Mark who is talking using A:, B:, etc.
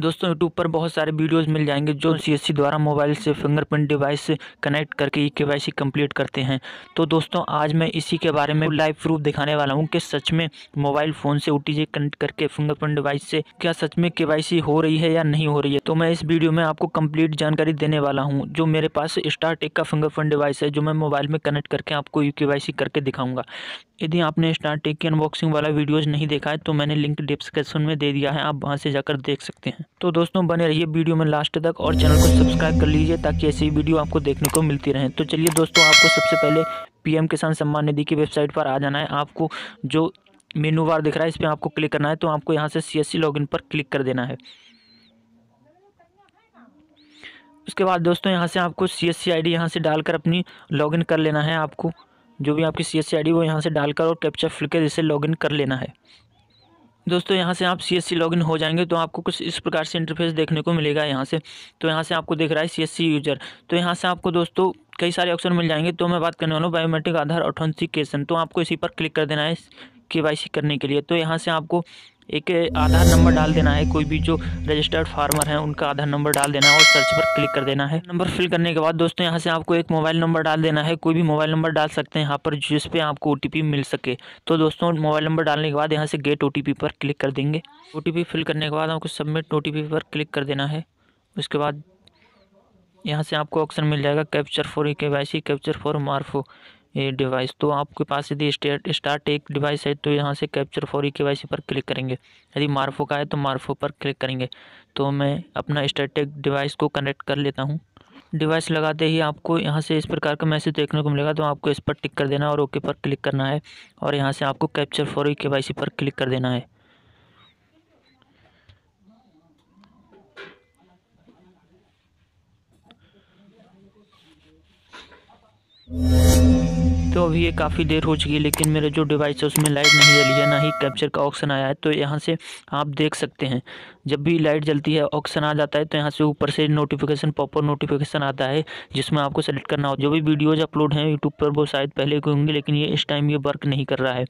A: दोस्तों यूट्यूब पर बहुत सारे वीडियोस मिल जाएंगे जो सी हाँ। द्वारा मोबाइल से फिंगरप्रिंट डिवाइस से कनेक्ट करके ई के कंप्लीट करते हैं तो दोस्तों आज मैं इसी के बारे में लाइव प्रूफ दिखाने वाला हूँ कि सच में मोबाइल फ़ोन से ओ कनेक्ट करके फिंगरप्रिंट डिवाइस से क्या सच में के हो रही है या नहीं हो रही है तो मैं इस वीडियो में आपको कम्प्लीट जानकारी देने वाला हूँ जो मेरे पास स्टारटेक का फिंगरप्रिंट डिवाइस है जो मैं मोबाइल में कनेक्ट करके आपको यू e करके दिखाऊँगा यदि आपने स्टारटेक की अनबॉक्सिंग वाला वीडियोज़ नहीं देखा है तो मैंने लिंक डिस्क्रिप्शन में दे दिया है आप वहाँ से जाकर देख सकते हैं तो दोस्तों बने रहिए वीडियो में लास्ट तक और चैनल को सब्सक्राइब कर लीजिए ताकि ऐसी वीडियो आपको देखने को मिलती रहे तो चलिए दोस्तों आपको सबसे पहले पीएम किसान सम्मान निधि की वेबसाइट पर आ जाना है आपको जो मेनू बार दिख रहा है इस पर आपको क्लिक करना है तो आपको यहाँ से सी एस पर क्लिक कर देना है उसके बाद दोस्तों यहाँ से आपको C S C I D यहाँ से डालकर अपनी लॉगिन कर लेना है आपको जो भी आपकी C S C I D वो यहाँ से डालकर और कैप्चा फिल कर इसे लॉगिन कर लेना है दोस्तों यहाँ से आप सी एस सी लॉगिन हो जाएंगे तो आपको कुछ इस प्रकार से इंटरफेस देखने को मिलेगा यहाँ से तो यहाँ से आपको दिख रहा है सी एस सी यूजर तो यहाँ से आपको दोस्तों कई सारे ऑप्शन मिल जाएंगे तो मैं बात करने वाला हूँ बायोमेट्रिक आधार ऑथेंटिकेशन तो आपको इसी पर क्लिक कर देना है के वाई सी करने के लिए तो यहाँ से आपको एक आधार नंबर डाल देना है कोई भी जो रजिस्टर्ड फार्मर है उनका आधार नंबर डाल देना है और सर्च पर क्लिक कर देना है नंबर फिल करने के बाद दोस्तों यहाँ से आपको एक मोबाइल नंबर डाल देना है कोई भी मोबाइल नंबर डाल सकते हैं यहाँ पर जिस पे आपको ओ मिल सके तो दोस्तों मोबाइल नंबर डालने के बाद यहाँ से गेट ओ पर क्लिक कर देंगे ओ फिल करने के बाद आपको सबमिट ओ पर क्लिक कर देना है उसके बाद यहाँ से आपको ऑप्शन मिल जाएगा capture for K Y C capture for Morpho ये डिवाइस तो आपके पास यदि स्टार्ट एक डिवाइस है तो यहाँ से कैप्चर फॉर ई के पर क्लिक करेंगे यदि मार्फो का है तो मार्फो पर क्लिक करेंगे तो मैं अपना स्टार्टेक डिवाइस को कनेक्ट कर लेता हूँ डिवाइस लगाते ही आपको यहाँ से इस प्रकार का मैसेज देखने को मिलेगा तो आपको इस पर टिक कर देना और ओके पर क्लिक करना है और यहाँ से आपको कैप्चर फॉर ई के पर क्लिक कर देना है तो अभी ये काफ़ी देर हो चुकी है लेकिन मेरा जो डिवाइस है उसमें लाइट नहीं जली है ना ही कैप्चर का ऑप्शन आया है तो यहाँ से आप देख सकते हैं जब भी लाइट जलती है ऑप्शन आ जाता है तो यहाँ से ऊपर से नोटिफिकेशन प्रॉपर नोटिफिकेशन आता है जिसमें आपको सेलेक्ट करना हो जो भी वीडियोज़ अपलोड हैं यूट्यूब पर वो शायद पहले की होंगे लेकिन ये इस टाइम ये वर्क नहीं कर रहा है